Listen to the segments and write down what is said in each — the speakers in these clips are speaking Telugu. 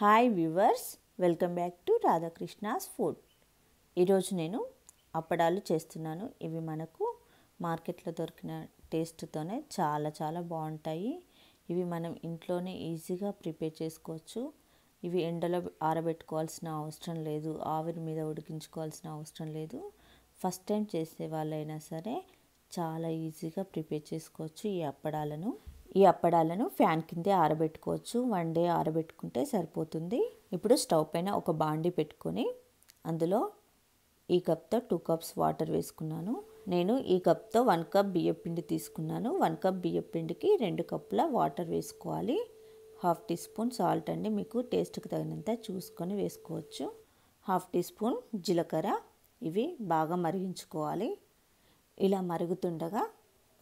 hi viewers welcome back to Radhakrishna's food ఈరోజు నేను అప్పడాలు చేస్తున్నాను ఇవి మనకు మార్కెట్లో దొరికిన టేస్ట్తోనే చాలా చాలా బాగుంటాయి ఇవి మనం ఇంట్లోనే ఈజీగా ప్రిపేర్ చేసుకోవచ్చు ఇవి ఎండలో ఆరబెట్టుకోవాల్సిన అవసరం లేదు ఆవిరి మీద ఉడికించుకోవాల్సిన అవసరం లేదు ఫస్ట్ టైం చేసే వాళ్ళైనా సరే చాలా ఈజీగా ప్రిపేర్ చేసుకోవచ్చు ఈ అప్పడాలను ఈ అప్పడాలను ఫ్యాన్ కిందే ఆరబెట్టుకోవచ్చు వన్ డే ఆరబెట్టుకుంటే సరిపోతుంది ఇప్పుడు స్టవ్ పైన ఒక బాండి పెట్టుకొని అందులో ఈ కప్తో టూ కప్స్ వాటర్ వేసుకున్నాను నేను ఈ కప్తో వన్ కప్ బియ్యపిండి తీసుకున్నాను వన్ కప్ బియ్యపిండికి రెండు కప్పుల వాటర్ వేసుకోవాలి హాఫ్ టీ స్పూన్ సాల్ట్ అండి మీకు టేస్ట్కి తగినంత చూసుకొని వేసుకోవచ్చు హాఫ్ టీ స్పూన్ జీలకర్ర ఇవి బాగా మరిగించుకోవాలి ఇలా మరుగుతుండగా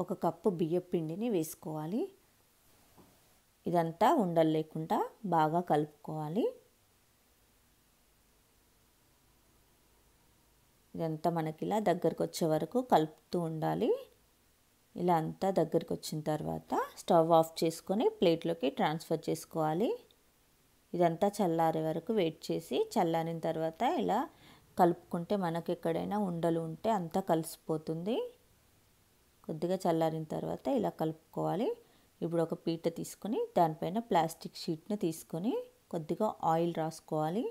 ఒక కప్పు బియ్యం పిండిని వేసుకోవాలి ఇదంతా ఉండలు లేకుండా బాగా కలుపుకోవాలి ఇదంతా మనకి ఇలా దగ్గరకు వచ్చే వరకు కలుపుతూ ఉండాలి ఇలా అంతా దగ్గరికి వచ్చిన తర్వాత స్టవ్ ఆఫ్ చేసుకొని ప్లేట్లోకి ట్రాన్స్ఫర్ చేసుకోవాలి ఇదంతా చల్లారే వరకు వెయిట్ చేసి చల్లారిన తర్వాత ఇలా కలుపుకుంటే మనకి ఎక్కడైనా ఉండలు ఉంటే అంతా కలిసిపోతుంది కొద్దిగా చల్లారిన తర్వాత ఇలా కలుపుకోవాలి ఇప్పుడు ఒక పీట తీసుకొని దానిపైన ప్లాస్టిక్ షీట్ని తీసుకొని కొద్దిగా ఆయిల్ రాసుకోవాలి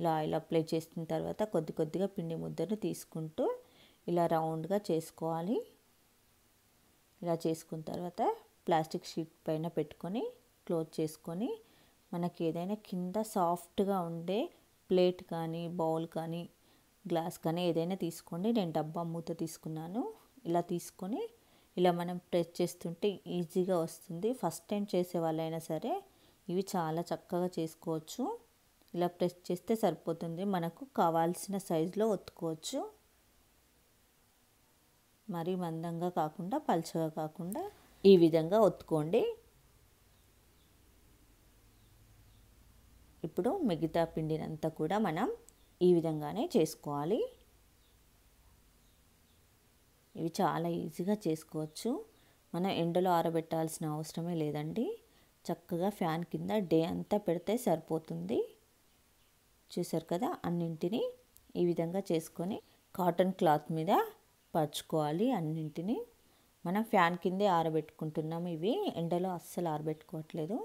ఇలా ఆయిల్ అప్లై చేసిన తర్వాత కొద్ది కొద్దిగా పిండి ముద్దను తీసుకుంటూ ఇలా రౌండ్గా చేసుకోవాలి ఇలా చేసుకున్న తర్వాత ప్లాస్టిక్ షీట్ పైన పెట్టుకొని క్లోజ్ చేసుకొని మనకి ఏదైనా కింద సాఫ్ట్గా ఉండే ప్లేట్ కానీ బౌల్ కానీ గ్లాస్ కానీ ఏదైనా తీసుకోండి నేను డబ్బా మూత తీసుకున్నాను ఇలా తీసుకొని ఇలా మనం ప్రెస్ చేస్తుంటే ఈజీగా వస్తుంది ఫస్ట్ టైం చేసే వాళ్ళైనా సరే ఇవి చాలా చక్కగా చేసుకోవచ్చు ఇలా ప్రెస్ చేస్తే సరిపోతుంది మనకు కావాల్సిన సైజులో ఒత్తుకోవచ్చు మరీ మందంగా కాకుండా పలచగా కాకుండా ఈ విధంగా ఒత్తుకోండి ఇప్పుడు మిగతా పిండినంతా కూడా మనం ఈ విధంగానే చేసుకోవాలి ఇవి చాలా ఈజీగా చేసుకోవచ్చు మనం ఎండలో ఆరబెట్టాల్సిన అవసరమే లేదండి చక్కగా ఫ్యాన్ కింద డే అంతా పెడితే సరిపోతుంది చూసారు కదా అన్నింటినీ ఈ విధంగా చేసుకొని కాటన్ క్లాత్ మీద పరుచుకోవాలి అన్నింటినీ మనం ఫ్యాన్ కిందే ఆరబెట్టుకుంటున్నాం ఇవి ఎండలో అస్సలు ఆరబెట్టుకోవట్లేదు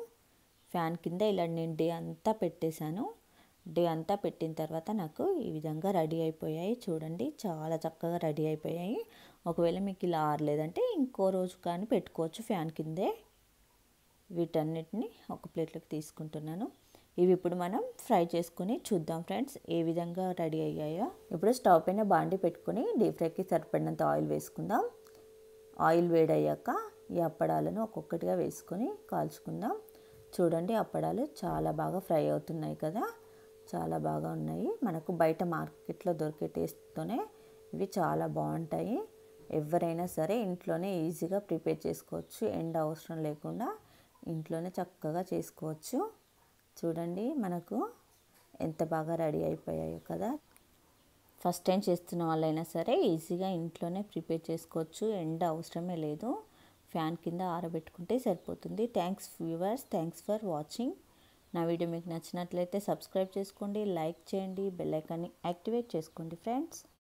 ఫ్యాన్ కింద ఇలా నేను డే అంతా పెట్టేశాను డే అంతా పెట్టిన తర్వాత నాకు ఈ విధంగా రెడీ అయిపోయాయి చూడండి చాలా చక్కగా రెడీ అయిపోయాయి ఒకవేళ మీకు ఇలా ఆరలేదంటే ఇంకో రోజు కానీ పెట్టుకోవచ్చు ఫ్యాన్ కిందే వీటన్నిటిని ఒక ప్లేట్లోకి తీసుకుంటున్నాను ఇవి ఇప్పుడు మనం ఫ్రై చేసుకుని చూద్దాం ఫ్రెండ్స్ ఏ విధంగా రెడీ అయ్యాయో ఇప్పుడు స్టవ్ పైన బాండి పెట్టుకుని డీప్ ఫ్రైకి సరిపడినంత ఆయిల్ వేసుకుందాం ఆయిల్ వేడయ్యాక ఈ అప్పడాలను ఒక్కొక్కటిగా వేసుకొని కాల్చుకుందాం చూడండి అప్పడాలు చాలా బాగా ఫ్రై అవుతున్నాయి కదా చాలా బాగా ఉన్నాయి మనకు బయట మార్కెట్లో దొరికే టేస్ట్తోనే ఇవి చాలా బాగుంటాయి ఎవరైనా సరే ఇంట్లోనే ఈజీగా ప్రిపేర్ చేసుకోవచ్చు ఎండ అవసరం లేకుండా ఇంట్లోనే చక్కగా చేసుకోవచ్చు చూడండి మనకు ఎంత బాగా రెడీ అయిపోయాయో కదా ఫస్ట్ టైం చేస్తున్న వాళ్ళైనా సరే ఈజీగా ఇంట్లోనే ప్రిపేర్ చేసుకోవచ్చు ఎండ అవసరమే లేదు ఫ్యాన్ కింద ఆరబెట్టుకుంటే సరిపోతుంది thanks viewers thanks for watching నా వీడియో మీకు నచ్చినట్లయితే సబ్స్క్రైబ్ చేసుకోండి లైక్ చేయండి బెల్ ఐకాన్ని యాక్టివేట్ చేసుకోండి ఫ్రెండ్స్